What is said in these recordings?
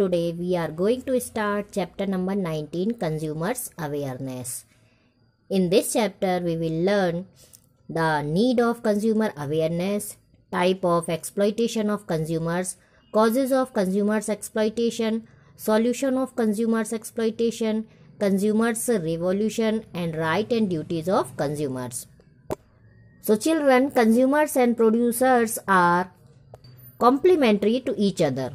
Today we are going to start chapter number 19 Consumers Awareness. In this chapter we will learn the need of consumer awareness, type of exploitation of consumers, causes of consumers exploitation, solution of consumers exploitation, consumers revolution and right and duties of consumers. So children, consumers and producers are complementary to each other.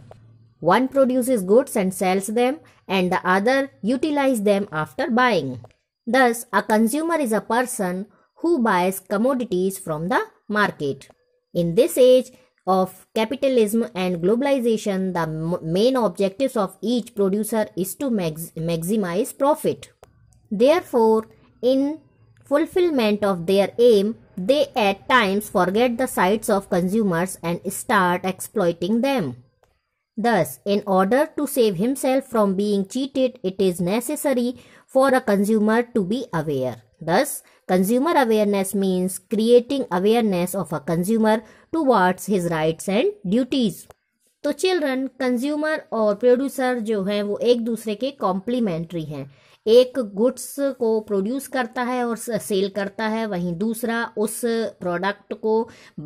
One produces goods and sells them and the other utilize them after buying. Thus, a consumer is a person who buys commodities from the market. In this age of capitalism and globalization, the main objectives of each producer is to max maximize profit. Therefore, in fulfillment of their aim, they at times forget the sights of consumers and start exploiting them. Thus, in order to save himself from being cheated, it is necessary for a consumer to be aware. Thus, consumer awareness means creating awareness of a consumer towards his rights and duties. तो children consumer और producer जो हैं वो एक दूसरे के complementary हैं एक गुड्स को प्रोड्यूस करता है और सेल करता है वहीं दूसरा उस प्रोडक्ट को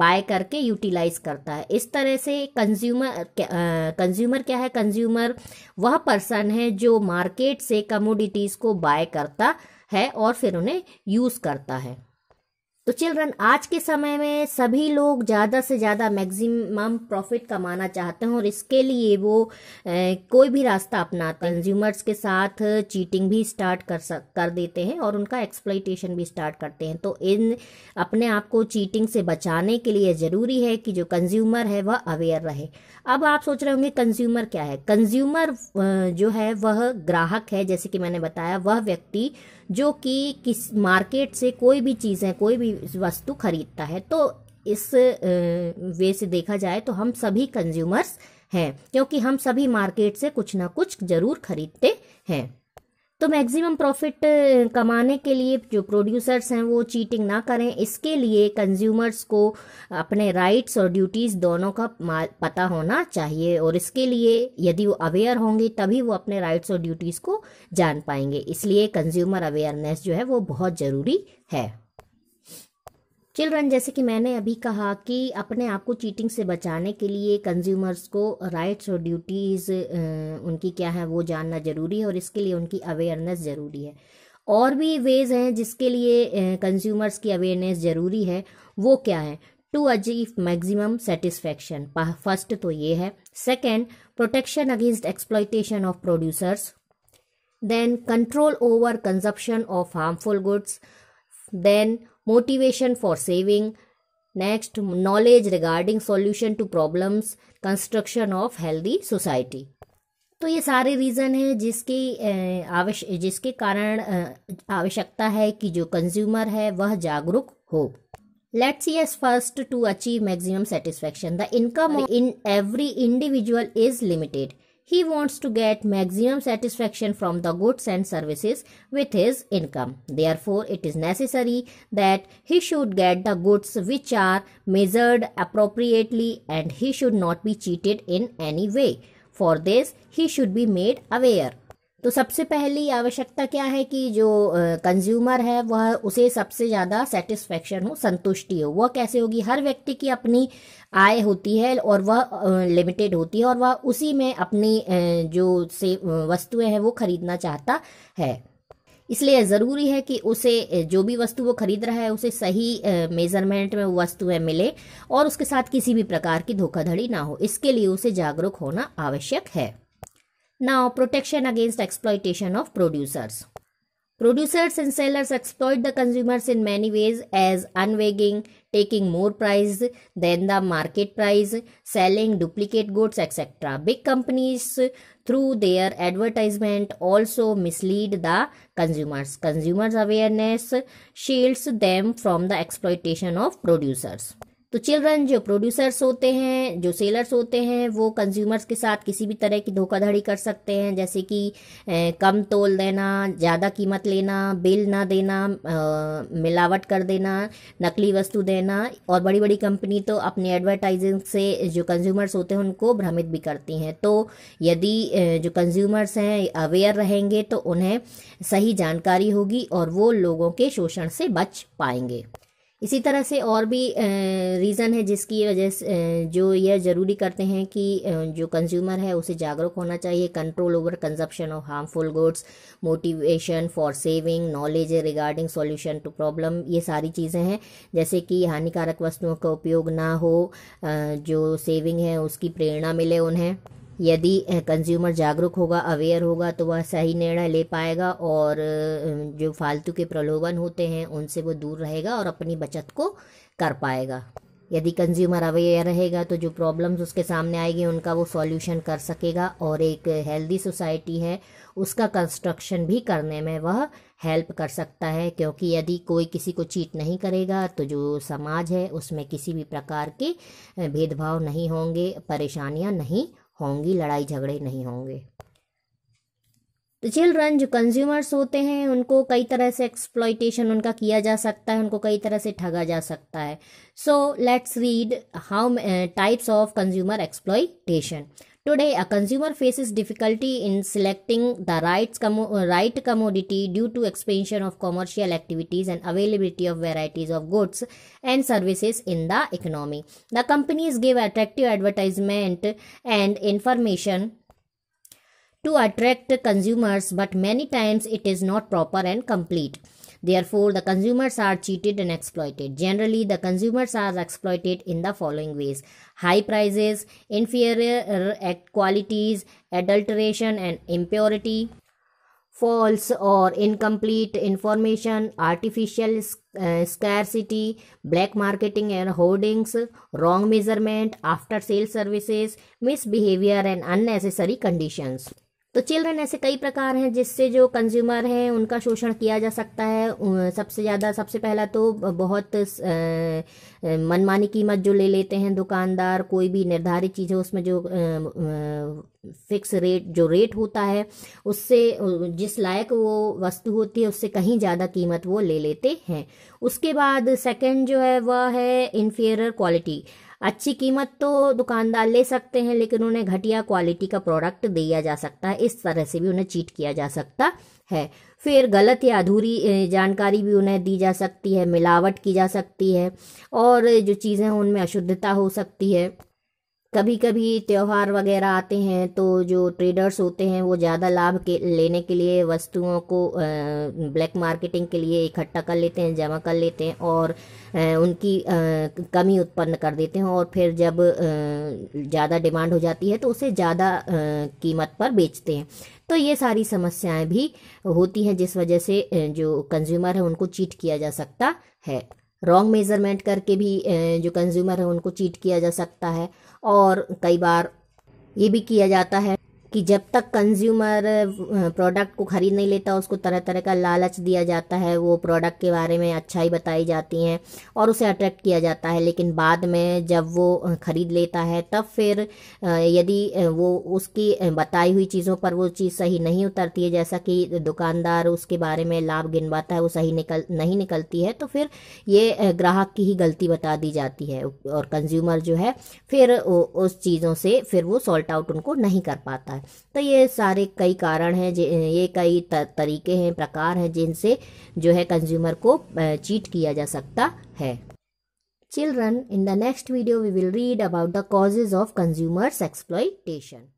बाय करके यूटिलाइज करता है इस तरह से कंज्यूमर कंज्यूमर क्या है कंज्यूमर वह पर्सन है जो मार्केट से कमोडिटीज़ को बाय करता है और फिर उन्हें यूज़ करता है तो चिल्ड्रन आज के समय में सभी लोग ज़्यादा से ज़्यादा मैक्सिमम प्रॉफिट कमाना चाहते हैं और इसके लिए वो ए, कोई भी रास्ता अपनाते हैं कंज्यूमर्स के साथ चीटिंग भी स्टार्ट कर सक कर देते हैं और उनका एक्सप्लाइटेशन भी स्टार्ट करते हैं तो इन अपने आप को चीटिंग से बचाने के लिए ज़रूरी है कि जो कंज्यूमर है वह अवेयर रहे अब आप सोच रहे होंगे कंज्यूमर क्या है कंज्यूमर जो है वह ग्राहक है जैसे कि मैंने बताया वह व्यक्ति जो कि किस मार्केट से कोई भी चीज़ है कोई भी वस्तु खरीदता है तो इस वे से देखा जाए तो हम सभी कंज्यूमर्स हैं क्योंकि हम सभी मार्केट से कुछ ना कुछ जरूर खरीदते हैं तो मैक्सिमम प्रॉफिट कमाने के लिए जो प्रोड्यूसर्स हैं वो चीटिंग ना करें इसके लिए कंज्यूमर्स को अपने राइट्स और ड्यूटीज़ दोनों का पता होना चाहिए और इसके लिए यदि वो अवेयर होंगे तभी वो अपने राइट्स और ड्यूटीज़ को जान पाएंगे इसलिए कंज्यूमर अवेयरनेस जो है वो बहुत ज़रूरी है चिल्ड्रन जैसे कि मैंने अभी कहा कि अपने आप को चीटिंग से बचाने के लिए कंज्यूमर्स को राइट्स और ड्यूटीज़ उनकी क्या है वो जानना ज़रूरी है और इसके लिए उनकी अवेयरनेस ज़रूरी है और भी वेज हैं जिसके लिए कंज्यूमर्स की अवेयरनेस ज़रूरी है वो क्या है to achieve maximum satisfaction first तो ये है second protection against exploitation of producers then control over consumption of harmful goods then motivation for saving, next knowledge regarding solution to problems, construction of healthy society. तो ये सारे reason है जिसकी आवश जिसके कारण आवश्यकता है कि जो कंज्यूमर है वह जागरूक हो let's yes first to achieve maximum satisfaction the income in every individual is limited He wants to get maximum satisfaction from the goods and services with his income. Therefore, it is necessary that he should get the goods which are measured appropriately and he should not be cheated in any way. For this, he should be made aware. तो सबसे पहली आवश्यकता क्या है कि जो consumer है वह उसे सबसे ज़्यादा सेटिस्फेक्शन हो संतुष्टि हो वह कैसे होगी हर व्यक्ति की अपनी आय होती है और वह लिमिटेड होती है और वह उसी में अपनी जो से वस्तुएं हैं वो खरीदना चाहता है इसलिए ज़रूरी है कि उसे जो भी वस्तु वो खरीद रहा है उसे सही मेज़रमेंट में वो वस्तुएं मिले और उसके साथ किसी भी प्रकार की धोखाधड़ी ना हो इसके लिए उसे जागरूक होना आवश्यक है Now, protection against exploitation of producers. Producers and sellers exploit the consumers in many ways as unwaging, taking more price than the market price, selling duplicate goods, etc. Big companies through their advertisement also mislead the consumers. Consumers awareness shields them from the exploitation of producers. तो children जो producers होते हैं जो sellers होते हैं वो consumers के साथ किसी भी तरह की धोखाधड़ी कर सकते हैं जैसे कि कम तोल देना ज़्यादा कीमत लेना बिल ना देना मिलावट कर देना नकली वस्तु देना और बड़ी बड़ी कंपनी तो अपने एडवर्टाइजिंग से जो कंज्यूमर्स होते हैं उनको भ्रमित भी करती हैं तो यदि जो कंज्यूमर्स हैं अवेयर रहेंगे तो उन्हें सही जानकारी होगी और वो लोगों के शोषण से बच पाएंगे इसी तरह से और भी रीज़न है जिसकी वजह से जो यह ज़रूरी करते हैं कि जो कंज्यूमर है उसे जागरूक होना चाहिए control over consumption of harmful goods motivation for saving knowledge regarding solution to problem ये सारी चीज़ें हैं जैसे कि हानिकारक वस्तुओं का उपयोग ना हो जो सेविंग है उसकी प्रेरणा मिले उन्हें यदि कंज्यूमर जागरूक होगा अवेयर होगा तो वह सही निर्णय ले पाएगा और जो फालतू के प्रलोभन होते हैं उनसे वो दूर रहेगा और अपनी बचत को कर पाएगा यदि कंज्यूमर अवेयर रहेगा तो जो प्रॉब्लम्स उसके सामने आएगी उनका वो सॉल्यूशन कर सकेगा और एक हेल्दी सोसाइटी है उसका कंस्ट्रक्शन भी करने में वह हेल्प कर सकता है क्योंकि यदि कोई किसी को चीट नहीं करेगा तो जो समाज है उसमें किसी भी प्रकार के भेदभाव नहीं होंगे परेशानियां नहीं होंगी लड़ाई झगड़े नहीं होंगे तो चिल्ड्रन जो कंज्यूमर्स होते हैं उनको कई तरह से एक्सप्लॉयटेशन उनका किया जा सकता है उनको कई तरह से ठगा जा सकता है so let's read how types of consumer exploitation Today, a consumer faces difficulty in selecting the right, uh, right commodity due to expansion of commercial activities and availability of varieties of goods and services in the economy. The companies give attractive advertisement and information to attract consumers but many times it is not proper and complete. Therefore, the consumers are cheated and exploited. Generally, the consumers are exploited in the following ways high prices, inferior qualities, adulteration and impurity, false or incomplete information, artificial uh, scarcity, black marketing and hoardings, wrong measurement, after sale services, misbehavior, and unnecessary conditions. तो children ऐसे कई प्रकार हैं जिससे जो consumer हैं उनका शोषण किया जा सकता है सबसे ज़्यादा सबसे पहला तो बहुत मनमानी कीमत जो ले लेते हैं दुकानदार कोई भी निर्धारित चीज़ है उसमें जो आ, आ, फिक्स रेट जो रेट होता है उससे जिस लायक वो वस्तु होती है उससे कहीं ज़्यादा कीमत वो ले लेते हैं उसके बाद सेकंड जो है वह है इन्फीरियर क्वालिटी अच्छी कीमत तो दुकानदार ले सकते हैं लेकिन उन्हें घटिया क्वालिटी का प्रोडक्ट दिया जा सकता है इस तरह से भी उन्हें चीट किया जा सकता है फिर गलत या अधूरी जानकारी भी उन्हें दी जा सकती है मिलावट की जा सकती है और जो चीज़ें हैं उनमें अशुद्धता हो सकती है कभी कभी त्यौहार वगैरह आते हैं तो जो ट्रेडर्स होते हैं वो ज़्यादा लाभ के लेने के लिए वस्तुओं को ब्लैक मार्केटिंग के लिए इकट्ठा कर लेते हैं जमा कर लेते हैं और उनकी कमी उत्पन्न कर देते हैं और फिर जब ज़्यादा डिमांड हो जाती है तो उसे ज़्यादा कीमत पर बेचते हैं तो ये सारी समस्याएं भी होती हैं जिस वजह से जो कंज्यूमर है उनको चीट किया जा सकता है रॉन्ग मेज़रमेंट करके भी जो कंज्यूमर है उनको चीट किया जा सकता है और कई बार ये भी किया जाता है कि जब तक कंज्यूमर प्रोडक्ट को ख़रीद नहीं लेता उसको तरह तरह का लालच दिया जाता है वो प्रोडक्ट के बारे में अच्छाई बताई जाती हैं और उसे अट्रैक्ट किया जाता है लेकिन बाद में जब वो ख़रीद लेता है तब फिर यदि वो उसकी बताई हुई चीज़ों पर वो चीज़ सही नहीं उतरती है जैसा कि दुकानदार उसके बारे में लाभ गिनवाता है वो सही निकल नहीं निकलती है तो फिर ये ग्राहक की ही गलती बता दी जाती है और कंज्यूमर जो है फिर उस चीज़ों से फिर वो सॉल्ट आउट उनको नहीं कर पाता है तो ये सारे कई कारण हैं ये कई तरीके हैं प्रकार हैं जिनसे जो है कंज्यूमर को चीट किया जा सकता है children in the next video we will read about the causes of consumers exploitation